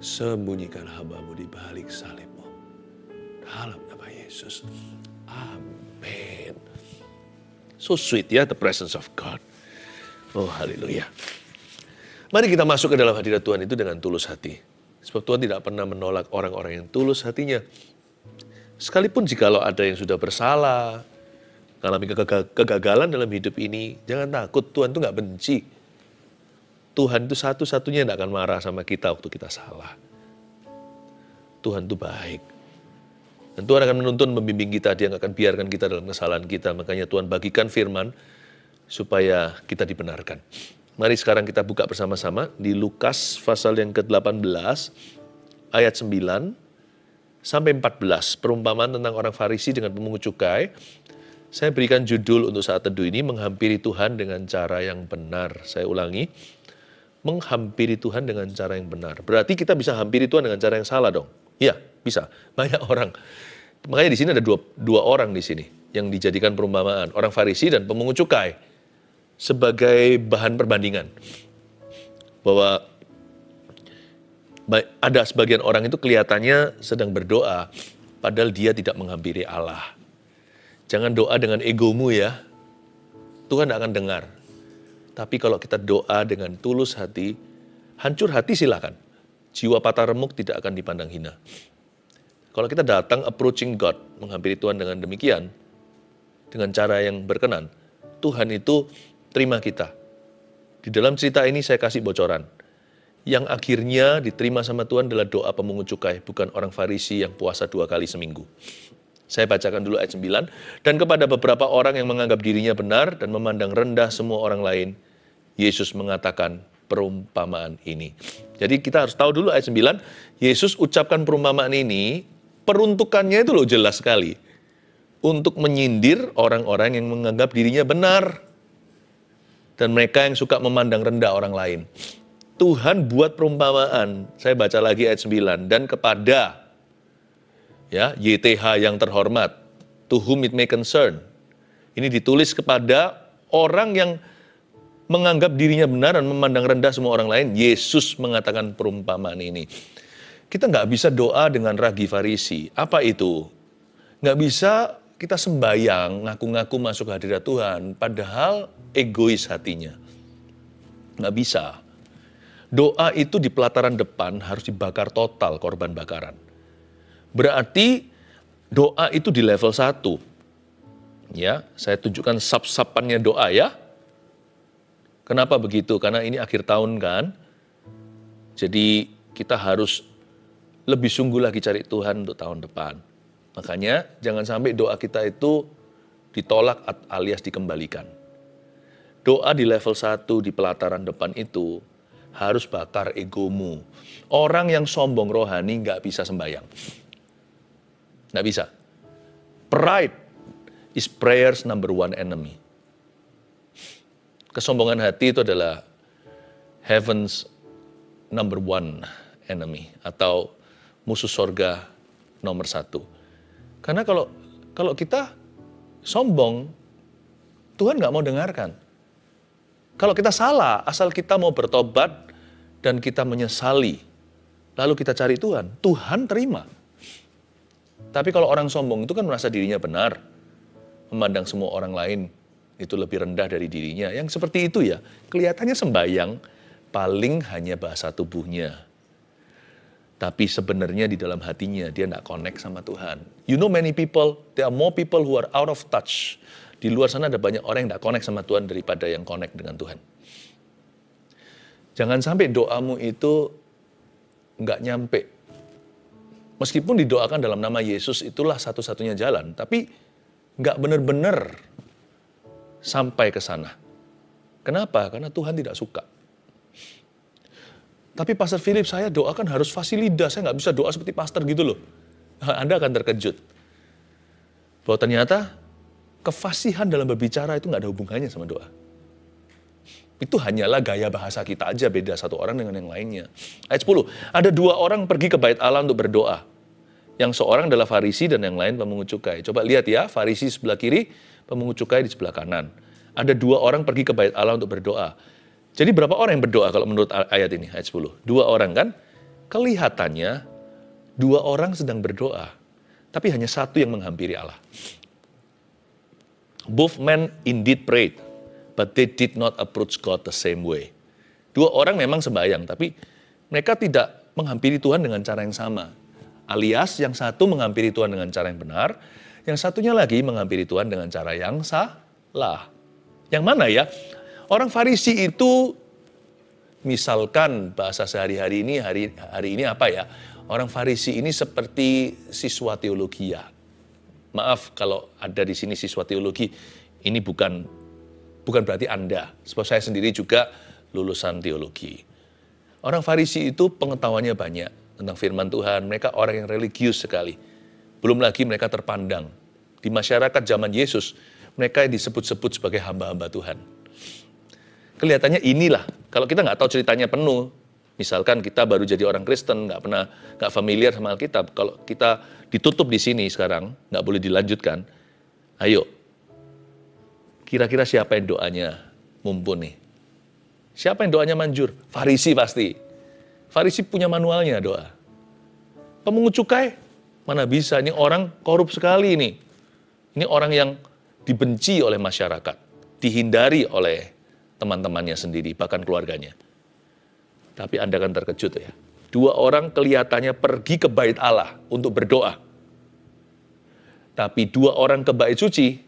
Sembunyikan hamba mu di balik salibmu. Dalam nama Yesus. Amin. So sweet ya, the presence of God. Oh, haleluya. Mari kita masuk ke dalam hadirat Tuhan itu dengan tulus hati. Sebab Tuhan tidak pernah menolak orang-orang yang tulus hatinya. Sekalipun jikalau ada yang sudah bersalah, mengalami kegagalan dalam hidup ini, jangan takut Tuhan tuh nggak benci Tuhan itu satu-satunya tidak akan marah sama kita waktu kita salah. Tuhan itu baik. Dan Tuhan akan menuntun membimbing kita, dia akan biarkan kita dalam kesalahan kita. Makanya Tuhan bagikan firman supaya kita dibenarkan. Mari sekarang kita buka bersama-sama di Lukas pasal yang ke-18 ayat 9 sampai 14 perumpamaan tentang orang Farisi dengan pemungut cukai. Saya berikan judul untuk saat teduh ini menghampiri Tuhan dengan cara yang benar. Saya ulangi, menghampiri Tuhan dengan cara yang benar. Berarti kita bisa hampiri Tuhan dengan cara yang salah dong. Iya, bisa. Banyak orang. Makanya di sini ada dua, dua orang di sini yang dijadikan perumpamaan. Orang Farisi dan pemungut cukai. Sebagai bahan perbandingan. Bahwa ada sebagian orang itu kelihatannya sedang berdoa. Padahal dia tidak menghampiri Allah. Jangan doa dengan egomu ya. Tuhan tidak akan dengar tapi kalau kita doa dengan tulus hati, hancur hati silakan. Jiwa patah remuk tidak akan dipandang hina. Kalau kita datang approaching God, menghampiri Tuhan dengan demikian, dengan cara yang berkenan, Tuhan itu terima kita. Di dalam cerita ini saya kasih bocoran. Yang akhirnya diterima sama Tuhan adalah doa pemungut cukai, bukan orang Farisi yang puasa dua kali seminggu. Saya bacakan dulu ayat 9. Dan kepada beberapa orang yang menganggap dirinya benar dan memandang rendah semua orang lain, Yesus mengatakan perumpamaan ini. Jadi kita harus tahu dulu ayat 9, Yesus ucapkan perumpamaan ini, peruntukannya itu loh jelas sekali. Untuk menyindir orang-orang yang menganggap dirinya benar. Dan mereka yang suka memandang rendah orang lain. Tuhan buat perumpamaan, saya baca lagi ayat 9, dan kepada ya YTH yang terhormat, to whom it may concern. Ini ditulis kepada orang yang menganggap dirinya benar dan memandang rendah semua orang lain, Yesus mengatakan perumpamaan ini. Kita nggak bisa doa dengan ragi farisi. Apa itu? Nggak bisa kita sembayang, ngaku-ngaku masuk hadirat Tuhan, padahal egois hatinya. Nggak bisa. Doa itu di pelataran depan harus dibakar total korban bakaran. Berarti doa itu di level satu. Ya, saya tunjukkan sub-sapannya doa ya. Kenapa begitu? Karena ini akhir tahun kan. Jadi kita harus lebih sungguh lagi cari Tuhan untuk tahun depan. Makanya jangan sampai doa kita itu ditolak alias dikembalikan. Doa di level 1 di pelataran depan itu harus bakar egomu. Orang yang sombong rohani nggak bisa sembayang. Nggak bisa. Pride is prayer's number one enemy kesombongan hati itu adalah heaven's number one enemy atau musuh sorga nomor satu. Karena kalau kalau kita sombong, Tuhan nggak mau dengarkan. Kalau kita salah, asal kita mau bertobat dan kita menyesali, lalu kita cari Tuhan, Tuhan terima. Tapi kalau orang sombong itu kan merasa dirinya benar, memandang semua orang lain itu lebih rendah dari dirinya. Yang seperti itu ya, kelihatannya sembayang paling hanya bahasa tubuhnya. Tapi sebenarnya di dalam hatinya dia tidak connect sama Tuhan. You know many people, there are more people who are out of touch. Di luar sana ada banyak orang yang tidak connect sama Tuhan daripada yang connect dengan Tuhan. Jangan sampai doamu itu nggak nyampe. Meskipun didoakan dalam nama Yesus itulah satu-satunya jalan, tapi nggak benar-benar sampai ke sana. Kenapa? Karena Tuhan tidak suka. Tapi Pastor Philip, saya doakan harus fasilitas, saya nggak bisa doa seperti pastor gitu loh. Anda akan terkejut. Bahwa ternyata kefasihan dalam berbicara itu nggak ada hubungannya sama doa. Itu hanyalah gaya bahasa kita aja, beda satu orang dengan yang lainnya. Ayat 10, ada dua orang pergi ke bait Allah untuk berdoa. Yang seorang adalah Farisi dan yang lain pemungut cukai. Coba lihat ya, Farisi sebelah kiri, pemungut cukai di sebelah kanan. Ada dua orang pergi ke bait Allah untuk berdoa. Jadi berapa orang yang berdoa kalau menurut ayat ini, ayat 10? Dua orang kan? Kelihatannya dua orang sedang berdoa, tapi hanya satu yang menghampiri Allah. Both men indeed prayed, but they did not approach God the same way. Dua orang memang sembahyang, tapi mereka tidak menghampiri Tuhan dengan cara yang sama. Alias yang satu menghampiri Tuhan dengan cara yang benar, yang satunya lagi menghampiri Tuhan dengan cara yang salah. Yang mana ya? Orang Farisi itu misalkan bahasa sehari-hari ini hari hari ini apa ya? Orang Farisi ini seperti siswa teologi ya. Maaf kalau ada di sini siswa teologi. Ini bukan bukan berarti Anda. Sebab saya sendiri juga lulusan teologi. Orang Farisi itu pengetahuannya banyak tentang firman Tuhan. Mereka orang yang religius sekali. Belum lagi mereka terpandang. Di masyarakat zaman Yesus, mereka disebut-sebut sebagai hamba-hamba Tuhan. Kelihatannya inilah, kalau kita nggak tahu ceritanya penuh, misalkan kita baru jadi orang Kristen, nggak pernah, nggak familiar sama Alkitab, kalau kita ditutup di sini sekarang, nggak boleh dilanjutkan, ayo, kira-kira siapa yang doanya mumpuni? Siapa yang doanya manjur? Farisi pasti. Farisi punya manualnya doa. Pemungut cukai Mana bisa, ini orang korup sekali ini. Ini orang yang dibenci oleh masyarakat, dihindari oleh teman-temannya sendiri, bahkan keluarganya. Tapi Anda akan terkejut ya. Dua orang kelihatannya pergi ke bait Allah untuk berdoa. Tapi dua orang ke bait suci,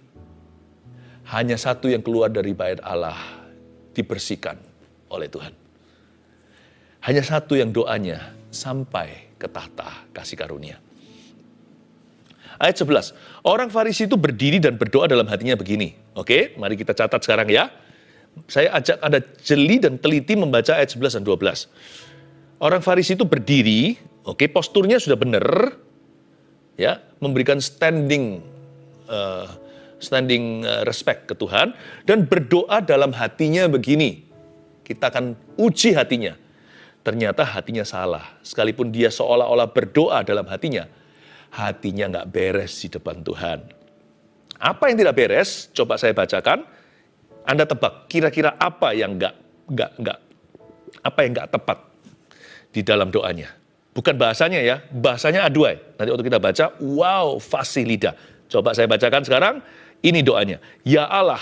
hanya satu yang keluar dari bait Allah dibersihkan oleh Tuhan. Hanya satu yang doanya sampai ke tahta kasih karunia ayat 11. Orang Farisi itu berdiri dan berdoa dalam hatinya begini. Oke, mari kita catat sekarang ya. Saya ajak Anda jeli dan teliti membaca ayat 11 dan 12. Orang Farisi itu berdiri, oke, posturnya sudah benar. Ya, memberikan standing uh, standing eh, respect ke Tuhan dan berdoa dalam hatinya begini. Kita akan uji hatinya. Ternyata hatinya salah. Sekalipun dia seolah-olah berdoa dalam hatinya, hatinya nggak beres di depan Tuhan. Apa yang tidak beres? Coba saya bacakan. Anda tebak, kira-kira apa yang nggak nggak nggak apa yang nggak tepat di dalam doanya? Bukan bahasanya ya, bahasanya aduai. Nanti waktu kita baca, wow, fasilida. Coba saya bacakan sekarang. Ini doanya. Ya Allah,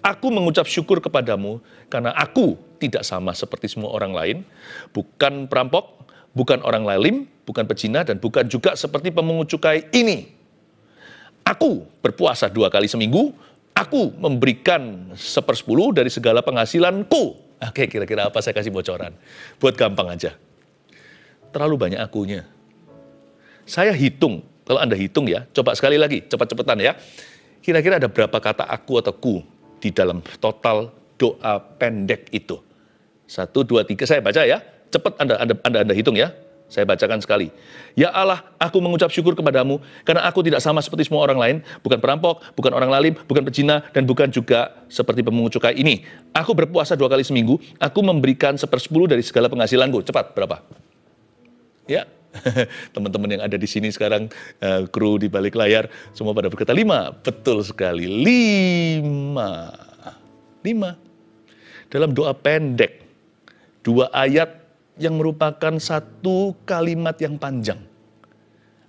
aku mengucap syukur kepadamu karena aku tidak sama seperti semua orang lain, bukan perampok, bukan orang lalim, bukan pecina, dan bukan juga seperti pemungut cukai ini. Aku berpuasa dua kali seminggu, aku memberikan sepersepuluh dari segala penghasilanku. Oke, kira-kira apa saya kasih bocoran? Buat gampang aja. Terlalu banyak akunya. Saya hitung, kalau Anda hitung ya, coba sekali lagi, cepat-cepatan ya. Kira-kira ada berapa kata aku atau ku di dalam total doa pendek itu? Satu, dua, tiga, saya baca ya. Cepat anda, anda, anda, anda hitung ya. Saya bacakan sekali. Ya Allah, aku mengucap syukur kepadamu karena aku tidak sama seperti semua orang lain, bukan perampok, bukan orang lalim, bukan pecina dan bukan juga seperti pemungut cukai ini. Aku berpuasa dua kali seminggu, aku memberikan sepersepuluh dari segala penghasilanku. Cepat, berapa? Ya, teman-teman yang ada di sini sekarang, uh, kru di balik layar, semua pada berkata lima. Betul sekali, lima. Lima. Dalam doa pendek, dua ayat yang merupakan satu kalimat yang panjang.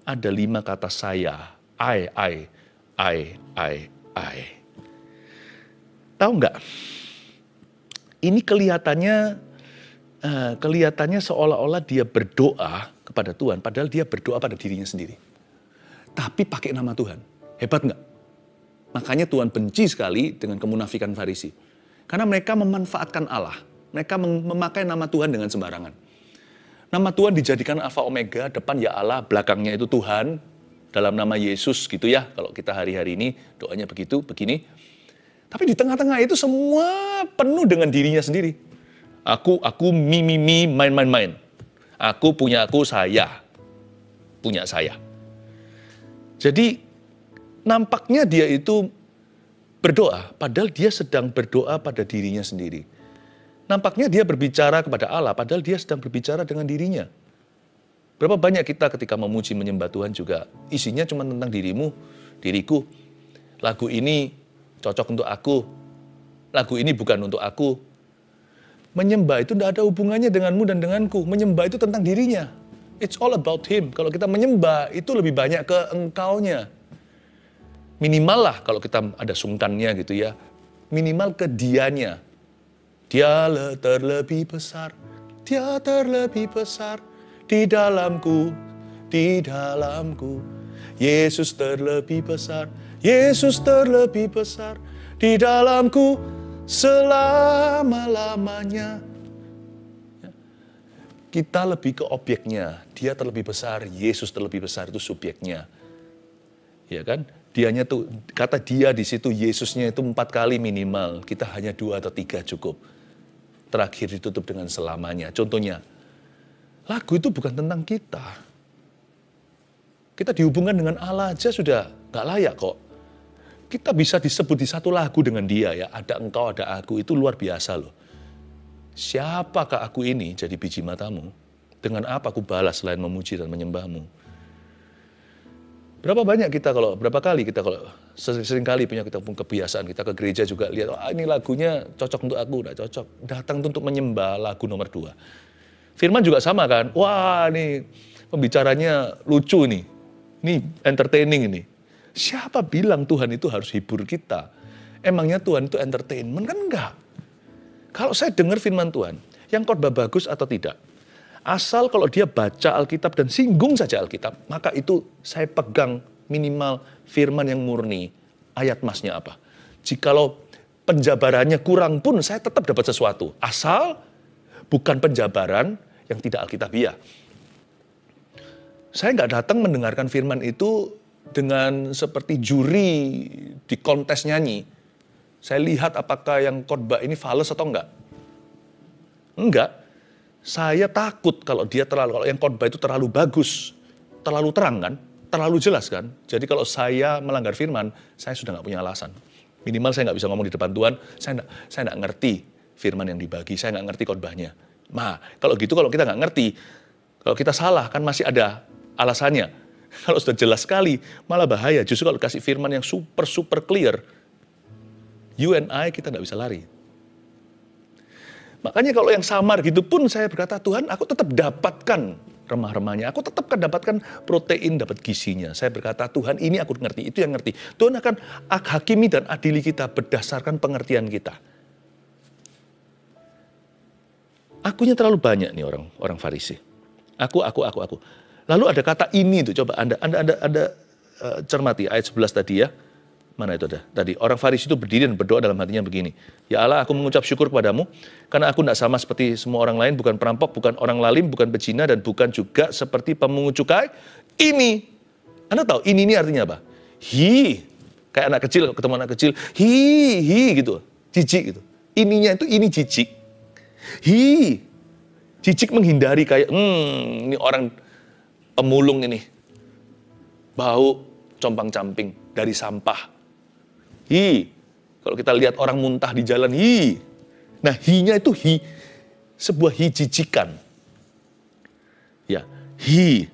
Ada lima kata saya, I, I, I, I, I. Tahu nggak? Ini kelihatannya eh, kelihatannya seolah-olah dia berdoa kepada Tuhan, padahal dia berdoa pada dirinya sendiri. Tapi pakai nama Tuhan. Hebat nggak? Makanya Tuhan benci sekali dengan kemunafikan Farisi. Karena mereka memanfaatkan Allah mereka memakai nama Tuhan dengan sembarangan. Nama Tuhan dijadikan Alfa Omega, depan ya Allah, belakangnya itu Tuhan, dalam nama Yesus gitu ya. Kalau kita hari-hari ini doanya begitu, begini. Tapi di tengah-tengah itu semua penuh dengan dirinya sendiri. Aku, aku, mi, mi, mi, main, main, main. Aku punya aku, saya. Punya saya. Jadi nampaknya dia itu berdoa, padahal dia sedang berdoa pada dirinya sendiri. Nampaknya dia berbicara kepada Allah, padahal dia sedang berbicara dengan dirinya. Berapa banyak kita ketika memuji menyembah Tuhan juga isinya cuma tentang dirimu, diriku. Lagu ini cocok untuk aku. Lagu ini bukan untuk aku. Menyembah itu tidak ada hubungannya denganmu dan denganku. Menyembah itu tentang dirinya. It's all about him. Kalau kita menyembah itu lebih banyak ke engkaunya. Minimal lah kalau kita ada sungkannya gitu ya. Minimal ke dianya. Dia terlebih besar, dia terlebih besar di dalamku, di dalamku. Yesus terlebih besar, Yesus terlebih besar di dalamku selama-lamanya. Ya. Kita lebih ke objeknya, dia terlebih besar, Yesus terlebih besar itu subjeknya. Ya kan? Dianya tuh kata dia di situ Yesusnya itu empat kali minimal, kita hanya dua atau tiga cukup terakhir ditutup dengan selamanya. Contohnya, lagu itu bukan tentang kita. Kita dihubungkan dengan Allah aja sudah nggak layak kok. Kita bisa disebut di satu lagu dengan dia ya, ada engkau, ada aku, itu luar biasa loh. Siapakah aku ini jadi biji matamu? Dengan apa aku balas selain memuji dan menyembahmu? Berapa banyak kita kalau berapa kali kita kalau sering kali punya kita pun kebiasaan kita ke gereja juga lihat oh, ini lagunya cocok untuk aku, udah cocok. Datang untuk menyembah lagu nomor dua. Firman juga sama kan. Wah ini pembicaranya lucu nih. Ini entertaining ini. Siapa bilang Tuhan itu harus hibur kita? Emangnya Tuhan itu entertainment kan enggak? Kalau saya dengar firman Tuhan, yang khotbah bagus atau tidak, Asal kalau dia baca Alkitab dan singgung saja Alkitab, maka itu saya pegang minimal firman yang murni. Ayat masnya apa? Jikalau penjabarannya kurang pun saya tetap dapat sesuatu. Asal bukan penjabaran yang tidak Alkitabiah. Saya nggak datang mendengarkan firman itu dengan seperti juri di kontes nyanyi. Saya lihat apakah yang khotbah ini fals atau enggak. Enggak. Saya takut kalau dia terlalu, kalau yang khotbah itu terlalu bagus, terlalu terang kan, terlalu jelas kan. Jadi kalau saya melanggar firman, saya sudah nggak punya alasan. Minimal saya nggak bisa ngomong di depan Tuhan, saya nggak saya nggak ngerti firman yang dibagi, saya nggak ngerti khotbahnya. Nah, kalau gitu kalau kita nggak ngerti, kalau kita salah kan masih ada alasannya. Kalau sudah jelas sekali, malah bahaya. Justru kalau kasih firman yang super super clear, you and I kita nggak bisa lari. Makanya kalau yang samar gitu pun saya berkata, Tuhan aku tetap dapatkan remah-remahnya. Aku tetap akan dapatkan protein, dapat gizinya. Saya berkata, Tuhan ini aku ngerti, itu yang ngerti. Tuhan akan hakimi dan adili kita berdasarkan pengertian kita. Akunya terlalu banyak nih orang orang Farisi. Aku, aku, aku, aku. Lalu ada kata ini itu coba Anda Anda Anda, anda uh, cermati ayat 11 tadi ya. Mana itu ada? Tadi orang faris itu berdiri dan berdoa dalam hatinya begini. Ya Allah, aku mengucap syukur padamu karena aku tidak sama seperti semua orang lain, bukan perampok, bukan orang lalim, bukan pecina dan bukan juga seperti pemungut cukai. Ini, Anda tahu ini ini artinya apa? Hi, kayak anak kecil ketemu anak kecil, hi hi gitu, jijik gitu. Ininya itu ini jijik. Hi, jijik menghindari kayak, hmm ini orang pemulung ini, bau compang camping dari sampah Hi. Kalau kita lihat orang muntah di jalan, hi. Nah, hi-nya itu hi sebuah hi jijikan. Ya, hi.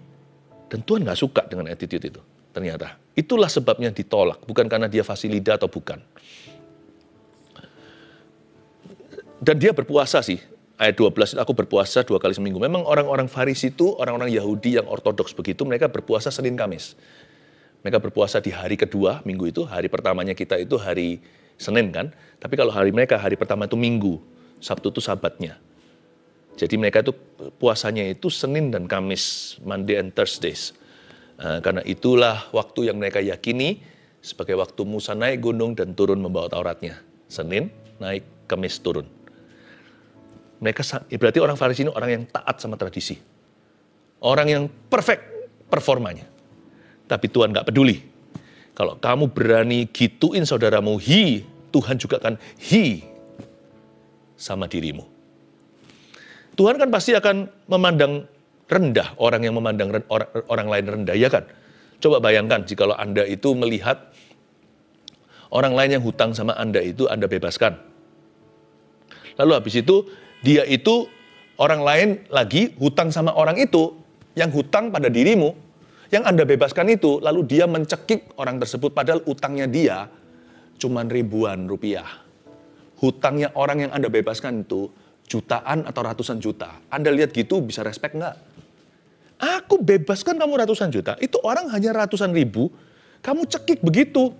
Dan Tuhan gak suka dengan attitude itu. Ternyata itulah sebabnya ditolak, bukan karena dia fasilida atau bukan. Dan dia berpuasa sih, ayat 12 aku berpuasa dua kali seminggu. Memang orang-orang Farisi itu, orang-orang Yahudi yang ortodoks begitu, mereka berpuasa Senin Kamis mereka berpuasa di hari kedua minggu itu. Hari pertamanya kita itu hari Senin kan. Tapi kalau hari mereka hari pertama itu Minggu, Sabtu itu sabatnya. Jadi mereka itu puasanya itu Senin dan Kamis, Monday and Thursdays. Eh, karena itulah waktu yang mereka yakini sebagai waktu Musa naik gunung dan turun membawa Tauratnya. Senin naik, Kamis turun. Mereka berarti orang Farisi ini orang yang taat sama tradisi. Orang yang perfect performanya. Tapi Tuhan nggak peduli. Kalau kamu berani gituin saudaramu, hi, Tuhan juga akan hi sama dirimu. Tuhan kan pasti akan memandang rendah orang yang memandang orang, orang lain rendah, ya kan? Coba bayangkan jikalau Anda itu melihat orang lain yang hutang sama Anda itu Anda bebaskan. Lalu habis itu dia itu orang lain lagi hutang sama orang itu yang hutang pada dirimu, yang Anda bebaskan itu, lalu dia mencekik orang tersebut padahal utangnya dia cuma ribuan rupiah. Hutangnya orang yang Anda bebaskan itu jutaan atau ratusan juta. Anda lihat gitu bisa respect nggak? Aku bebaskan kamu ratusan juta, itu orang hanya ratusan ribu, kamu cekik begitu.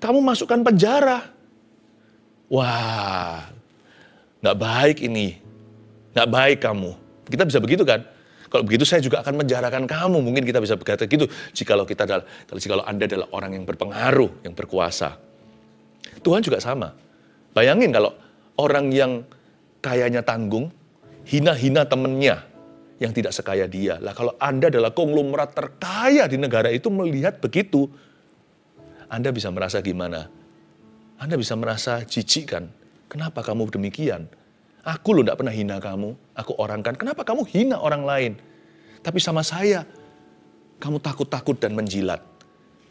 Kamu masukkan penjara. Wah, nggak baik ini. Nggak baik kamu. Kita bisa begitu kan? Kalau begitu saya juga akan menjarakan kamu. Mungkin kita bisa berkata gitu. Jikalau kita adalah, jikalau Anda adalah orang yang berpengaruh, yang berkuasa. Tuhan juga sama. Bayangin kalau orang yang kayanya tanggung, hina-hina temennya yang tidak sekaya dia. Lah kalau Anda adalah konglomerat terkaya di negara itu melihat begitu, Anda bisa merasa gimana? Anda bisa merasa jijik kan? Kenapa kamu demikian? Aku loh tidak pernah hina kamu. Aku orang kan. Kenapa kamu hina orang lain? Tapi sama saya, kamu takut-takut dan menjilat.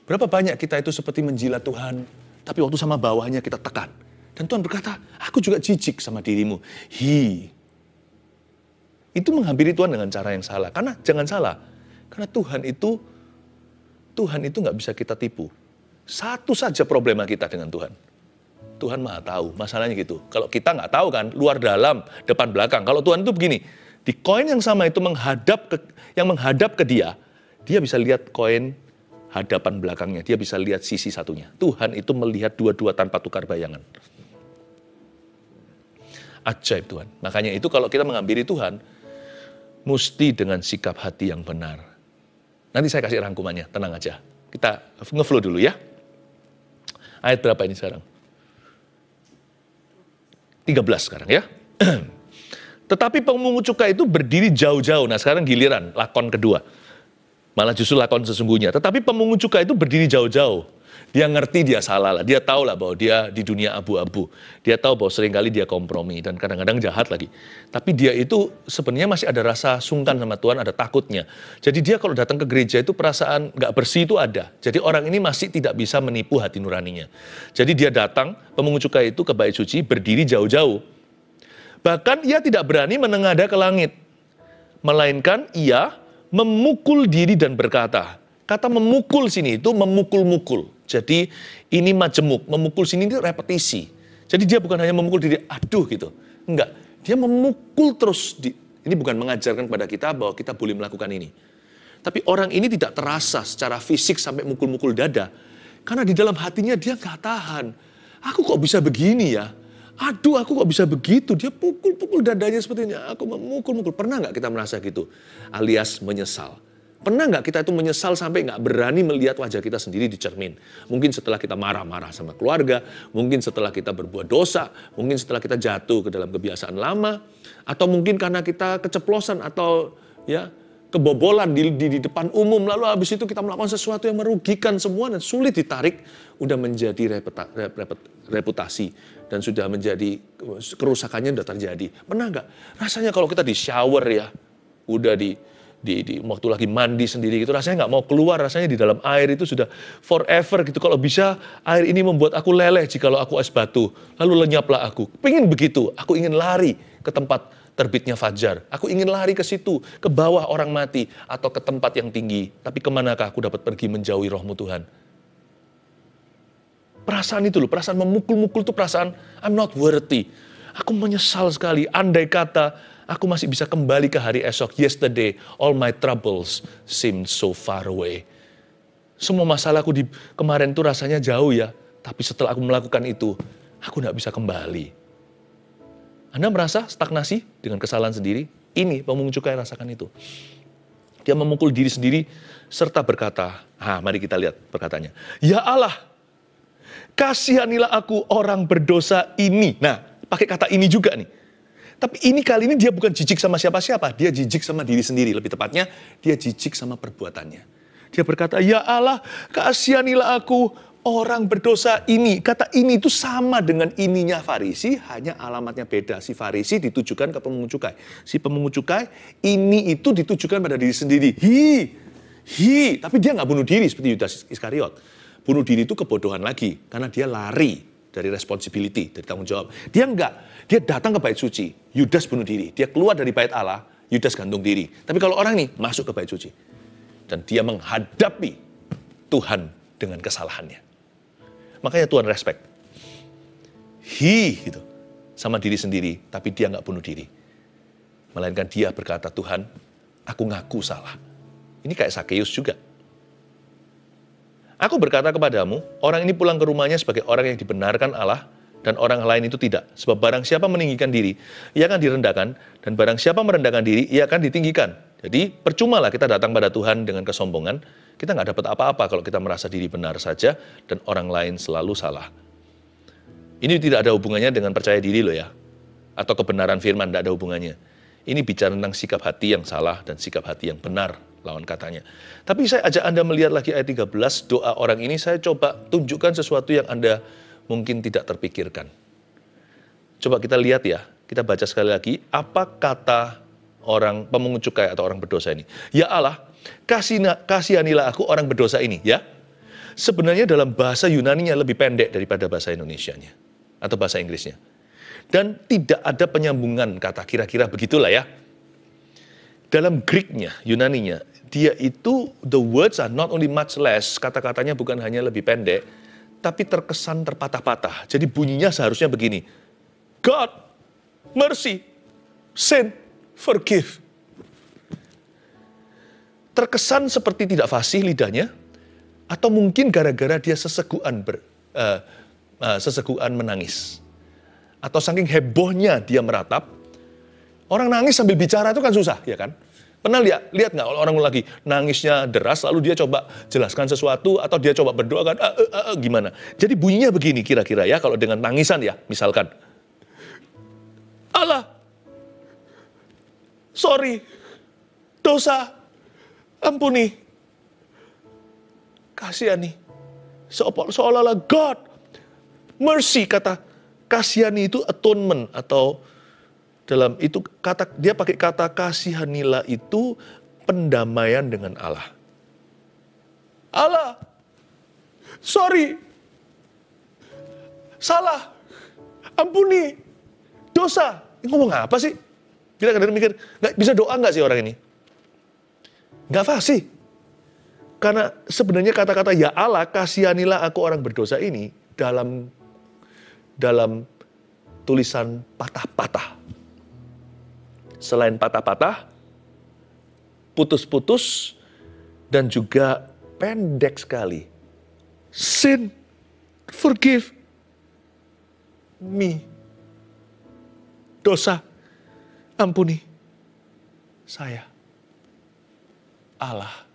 Berapa banyak kita itu seperti menjilat Tuhan, tapi waktu sama bawahnya kita tekan. Dan Tuhan berkata, aku juga jijik sama dirimu. Hi. Itu menghampiri Tuhan dengan cara yang salah. Karena jangan salah. Karena Tuhan itu, Tuhan itu nggak bisa kita tipu. Satu saja problema kita dengan Tuhan. Tuhan maha tahu, masalahnya gitu. Kalau kita nggak tahu kan, luar dalam, depan belakang. Kalau Tuhan itu begini, di koin yang sama itu menghadap ke yang menghadap ke dia, dia bisa lihat koin hadapan belakangnya, dia bisa lihat sisi satunya. Tuhan itu melihat dua-dua tanpa tukar bayangan. Ajaib Tuhan. Makanya itu kalau kita mengambil Tuhan, mesti dengan sikap hati yang benar. Nanti saya kasih rangkumannya, tenang aja. Kita ngeflow dulu ya. Ayat berapa ini sekarang? 13 sekarang ya. Tetapi pemungut cukai itu berdiri jauh-jauh. Nah sekarang giliran lakon kedua. Malah justru lakon sesungguhnya. Tetapi pemungut cukai itu berdiri jauh-jauh dia ngerti dia salah lah, dia tahu lah bahwa dia di dunia abu-abu. Dia tahu bahwa seringkali dia kompromi dan kadang-kadang jahat lagi. Tapi dia itu sebenarnya masih ada rasa sungkan sama Tuhan, ada takutnya. Jadi dia kalau datang ke gereja itu perasaan gak bersih itu ada. Jadi orang ini masih tidak bisa menipu hati nuraninya. Jadi dia datang, pemungut cukai itu ke bait suci, berdiri jauh-jauh. Bahkan ia tidak berani menengada ke langit. Melainkan ia memukul diri dan berkata, kata memukul sini itu memukul-mukul. Jadi ini majemuk, memukul sini itu repetisi. Jadi dia bukan hanya memukul diri, aduh gitu. Enggak, dia memukul terus. Di, ini bukan mengajarkan kepada kita bahwa kita boleh melakukan ini. Tapi orang ini tidak terasa secara fisik sampai mukul-mukul dada. Karena di dalam hatinya dia gak tahan. Aku kok bisa begini ya? Aduh aku kok bisa begitu? Dia pukul-pukul dadanya seperti ini. Aku memukul-mukul. Pernah nggak kita merasa gitu? Alias menyesal. Pernah nggak kita itu menyesal sampai nggak berani melihat wajah kita sendiri di cermin? Mungkin setelah kita marah-marah sama keluarga, mungkin setelah kita berbuat dosa, mungkin setelah kita jatuh ke dalam kebiasaan lama, atau mungkin karena kita keceplosan atau ya kebobolan di, di, di depan umum, lalu habis itu kita melakukan sesuatu yang merugikan semua dan sulit ditarik, udah menjadi reputa, rep, reputasi dan sudah menjadi kerusakannya sudah terjadi. Pernah nggak? Rasanya kalau kita di shower ya, udah di di, di waktu lagi mandi sendiri gitu rasanya nggak mau keluar rasanya di dalam air itu sudah forever gitu kalau bisa air ini membuat aku leleh jikalau aku es batu lalu lenyaplah aku pengen begitu aku ingin lari ke tempat terbitnya fajar aku ingin lari ke situ ke bawah orang mati atau ke tempat yang tinggi tapi kemanakah aku dapat pergi menjauhi rohmu Tuhan perasaan itu loh perasaan memukul-mukul itu perasaan I'm not worthy aku menyesal sekali andai kata Aku masih bisa kembali ke hari esok. Yesterday, all my troubles seem so far away. Semua masalahku di kemarin itu rasanya jauh ya. Tapi setelah aku melakukan itu, aku tidak bisa kembali. Anda merasa stagnasi dengan kesalahan sendiri? Ini pemungut cukai rasakan itu. Dia memukul diri sendiri serta berkata, ha, mari kita lihat perkataannya. Ya Allah, kasihanilah aku orang berdosa ini. Nah, pakai kata ini juga nih. Tapi ini kali ini dia bukan jijik sama siapa-siapa, dia jijik sama diri sendiri. Lebih tepatnya, dia jijik sama perbuatannya. Dia berkata, ya Allah, kasihanilah aku orang berdosa ini. Kata ini itu sama dengan ininya Farisi, hanya alamatnya beda. Si Farisi ditujukan ke pemungut cukai. Si pemungut cukai, ini itu ditujukan pada diri sendiri. Hi, hi. Tapi dia nggak bunuh diri seperti Yudas Iskariot. Bunuh diri itu kebodohan lagi, karena dia lari dari responsibility, dari tanggung jawab. Dia enggak, dia datang ke bait suci, Yudas bunuh diri. Dia keluar dari bait Allah, Yudas gantung diri. Tapi kalau orang ini masuk ke bait suci dan dia menghadapi Tuhan dengan kesalahannya. Makanya Tuhan respect. hi gitu sama diri sendiri, tapi dia enggak bunuh diri. Melainkan dia berkata, Tuhan, aku ngaku salah. Ini kayak Sakeus juga Aku berkata kepadamu, orang ini pulang ke rumahnya sebagai orang yang dibenarkan Allah, dan orang lain itu tidak. Sebab barang siapa meninggikan diri, ia akan direndahkan, dan barang siapa merendahkan diri, ia akan ditinggikan. Jadi percumalah kita datang pada Tuhan dengan kesombongan, kita nggak dapat apa-apa kalau kita merasa diri benar saja, dan orang lain selalu salah. Ini tidak ada hubungannya dengan percaya diri loh ya, atau kebenaran firman, tidak ada hubungannya. Ini bicara tentang sikap hati yang salah dan sikap hati yang benar lawan katanya. Tapi saya ajak Anda melihat lagi ayat 13, doa orang ini saya coba tunjukkan sesuatu yang Anda mungkin tidak terpikirkan. Coba kita lihat ya, kita baca sekali lagi, apa kata orang pemungut cukai atau orang berdosa ini? Ya Allah, kasihanilah aku orang berdosa ini, ya. Sebenarnya dalam bahasa Yunani-nya lebih pendek daripada bahasa Indonesianya atau bahasa Inggrisnya. Dan tidak ada penyambungan kata kira-kira begitulah ya dalam Greeknya, Yunaninya, dia itu the words are not only much less, kata-katanya bukan hanya lebih pendek, tapi terkesan terpatah-patah. Jadi bunyinya seharusnya begini. God, mercy, sin, forgive. Terkesan seperti tidak fasih lidahnya, atau mungkin gara-gara dia seseguan ber, uh, uh, seseguan menangis, atau saking hebohnya dia meratap, Orang nangis sambil bicara itu kan susah, ya kan? Pernah lihat lihat nggak orang lagi nangisnya deras lalu dia coba jelaskan sesuatu atau dia coba berdoa kan e, e, e, gimana? Jadi bunyinya begini kira-kira ya kalau dengan tangisan ya misalkan. Allah. Sorry. Dosa. Ampuni. Kasihani. Seolah-olah God mercy kata kasihani itu atonement atau dalam itu kata dia pakai kata kasihanilah itu pendamaian dengan Allah. Allah, sorry, salah, ampuni, dosa. Ini ngomong apa sih? Kita kadang mikir, nggak bisa doa nggak sih orang ini? Nggak sih Karena sebenarnya kata-kata ya Allah kasihanilah aku orang berdosa ini dalam dalam tulisan patah-patah selain patah-patah, putus-putus, dan juga pendek sekali. Sin, forgive me. Dosa, ampuni saya. Allah.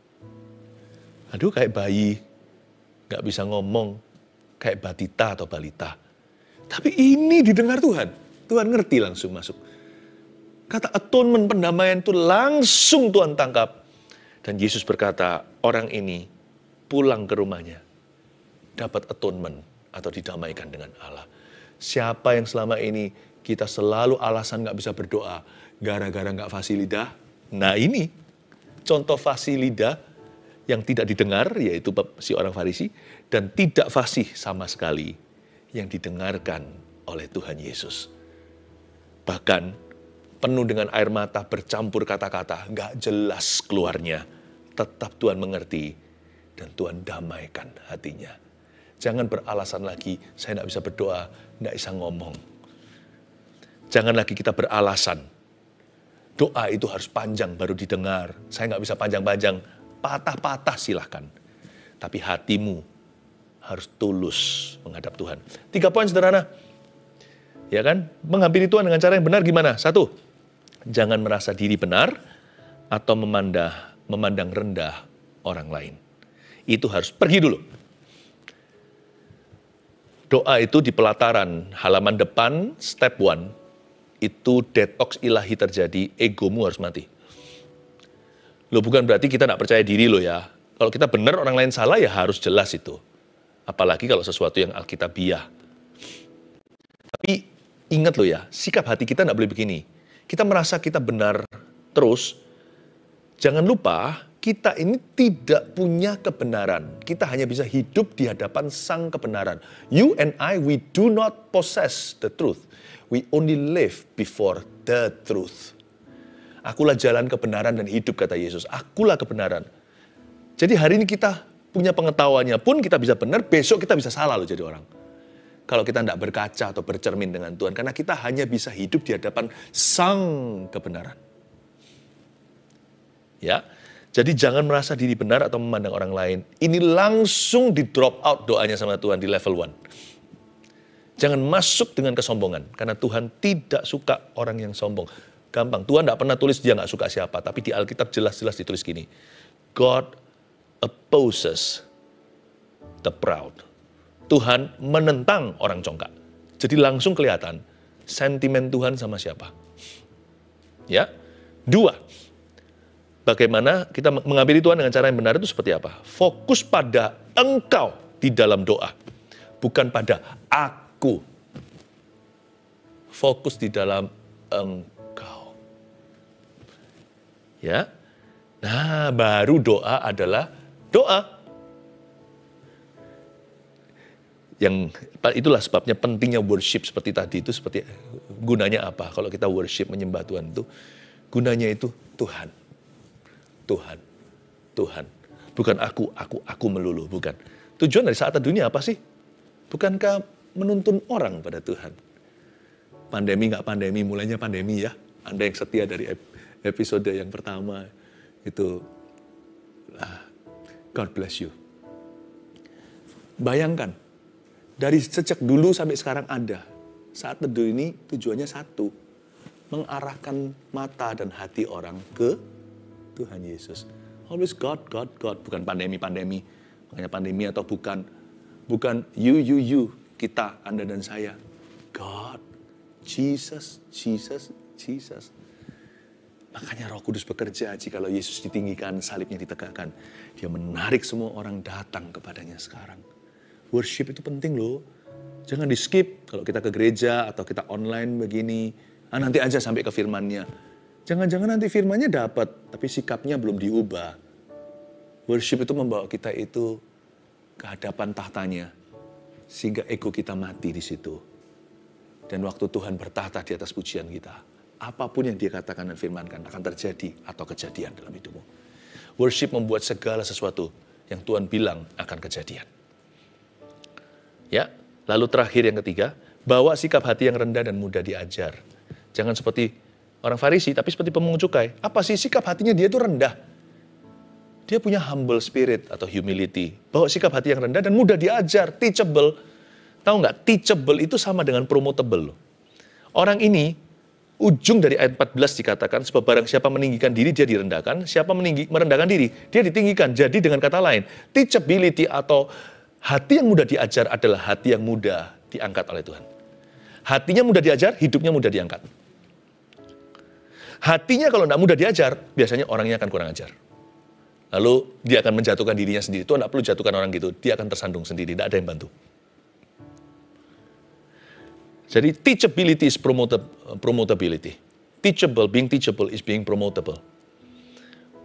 Aduh kayak bayi, gak bisa ngomong, kayak batita atau balita. Tapi ini didengar Tuhan. Tuhan ngerti langsung masuk. Kata atonement pendamaian itu langsung Tuhan tangkap. Dan Yesus berkata, orang ini pulang ke rumahnya. Dapat atonement atau didamaikan dengan Allah. Siapa yang selama ini kita selalu alasan nggak bisa berdoa gara-gara nggak fasih lidah? Nah ini contoh fasih yang tidak didengar yaitu si orang Farisi dan tidak fasih sama sekali yang didengarkan oleh Tuhan Yesus. Bahkan penuh dengan air mata, bercampur kata-kata, gak jelas keluarnya. Tetap Tuhan mengerti dan Tuhan damaikan hatinya. Jangan beralasan lagi, saya tidak bisa berdoa, tidak bisa ngomong. Jangan lagi kita beralasan. Doa itu harus panjang baru didengar. Saya nggak bisa panjang-panjang. Patah-patah silahkan. Tapi hatimu harus tulus menghadap Tuhan. Tiga poin sederhana. Ya kan? Menghampiri Tuhan dengan cara yang benar gimana? Satu, Jangan merasa diri benar atau memandang, memandang rendah orang lain. Itu harus pergi dulu. Doa itu di pelataran, halaman depan, step one. Itu detox ilahi terjadi, egomu harus mati. Lo bukan berarti kita tidak percaya diri lo ya. Kalau kita benar orang lain salah ya harus jelas itu. Apalagi kalau sesuatu yang alkitabiah. Tapi ingat lo ya, sikap hati kita tidak boleh begini kita merasa kita benar terus, jangan lupa kita ini tidak punya kebenaran. Kita hanya bisa hidup di hadapan sang kebenaran. You and I, we do not possess the truth. We only live before the truth. Akulah jalan kebenaran dan hidup, kata Yesus. Akulah kebenaran. Jadi hari ini kita punya pengetahuannya pun kita bisa benar, besok kita bisa salah loh jadi orang kalau kita tidak berkaca atau bercermin dengan Tuhan. Karena kita hanya bisa hidup di hadapan sang kebenaran. Ya, jadi jangan merasa diri benar atau memandang orang lain. Ini langsung di drop out doanya sama Tuhan di level 1. Jangan masuk dengan kesombongan, karena Tuhan tidak suka orang yang sombong. Gampang, Tuhan tidak pernah tulis dia nggak suka siapa, tapi di Alkitab jelas-jelas ditulis gini, God opposes the proud Tuhan menentang orang congkak. Jadi langsung kelihatan sentimen Tuhan sama siapa. Ya. Dua, bagaimana kita mengambil Tuhan dengan cara yang benar itu seperti apa? Fokus pada engkau di dalam doa. Bukan pada aku. Fokus di dalam engkau. Ya. Nah, baru doa adalah doa yang itulah sebabnya pentingnya worship seperti tadi itu seperti gunanya apa kalau kita worship menyembah Tuhan itu gunanya itu Tuhan Tuhan Tuhan bukan aku aku aku melulu bukan tujuan dari saat dunia apa sih bukankah menuntun orang pada Tuhan pandemi nggak pandemi mulainya pandemi ya anda yang setia dari episode yang pertama itu ah, God bless you bayangkan dari sejak dulu sampai sekarang ada. Saat teduh ini tujuannya satu. Mengarahkan mata dan hati orang ke Tuhan Yesus. Always God, God, God. Bukan pandemi-pandemi. Makanya pandemi atau bukan. Bukan you, you, you. Kita, Anda dan saya. God, Jesus, Jesus, Jesus. Makanya Roh Kudus bekerja jikalau Yesus ditinggikan, salibnya ditegakkan. Dia menarik semua orang datang kepadanya sekarang worship itu penting loh. Jangan di skip kalau kita ke gereja atau kita online begini. Ah, nanti aja sampai ke firmannya. Jangan-jangan nanti firmannya dapat, tapi sikapnya belum diubah. Worship itu membawa kita itu ke hadapan tahtanya. Sehingga ego kita mati di situ. Dan waktu Tuhan bertahta di atas pujian kita. Apapun yang dia katakan dan firmankan akan terjadi atau kejadian dalam hidupmu. Worship membuat segala sesuatu yang Tuhan bilang akan kejadian. Ya. Lalu terakhir yang ketiga, bawa sikap hati yang rendah dan mudah diajar. Jangan seperti orang Farisi, tapi seperti pemungut cukai. Apa sih sikap hatinya dia itu rendah? Dia punya humble spirit atau humility. Bawa sikap hati yang rendah dan mudah diajar, teachable. Tahu nggak, teachable itu sama dengan promotable. loh. Orang ini, ujung dari ayat 14 dikatakan, sebab barang siapa meninggikan diri, dia direndahkan. Siapa meninggi, merendahkan diri, dia ditinggikan. Jadi dengan kata lain, teachability atau Hati yang mudah diajar adalah hati yang mudah diangkat oleh Tuhan. Hatinya mudah diajar, hidupnya mudah diangkat. Hatinya kalau tidak mudah diajar, biasanya orangnya akan kurang ajar. Lalu dia akan menjatuhkan dirinya sendiri. Tuhan tidak perlu jatuhkan orang gitu. Dia akan tersandung sendiri, tidak ada yang bantu. Jadi teachability is promotability. Teachable, being teachable is being promotable.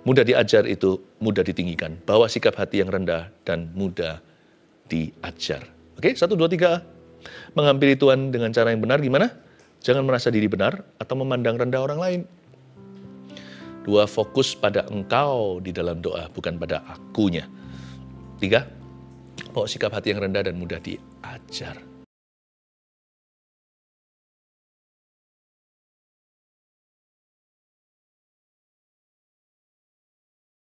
Mudah diajar itu mudah ditinggikan. Bawa sikap hati yang rendah dan mudah diajar. Oke, satu, dua, tiga. Menghampiri Tuhan dengan cara yang benar gimana? Jangan merasa diri benar atau memandang rendah orang lain. Dua, fokus pada engkau di dalam doa, bukan pada akunya. Tiga, bawa sikap hati yang rendah dan mudah diajar.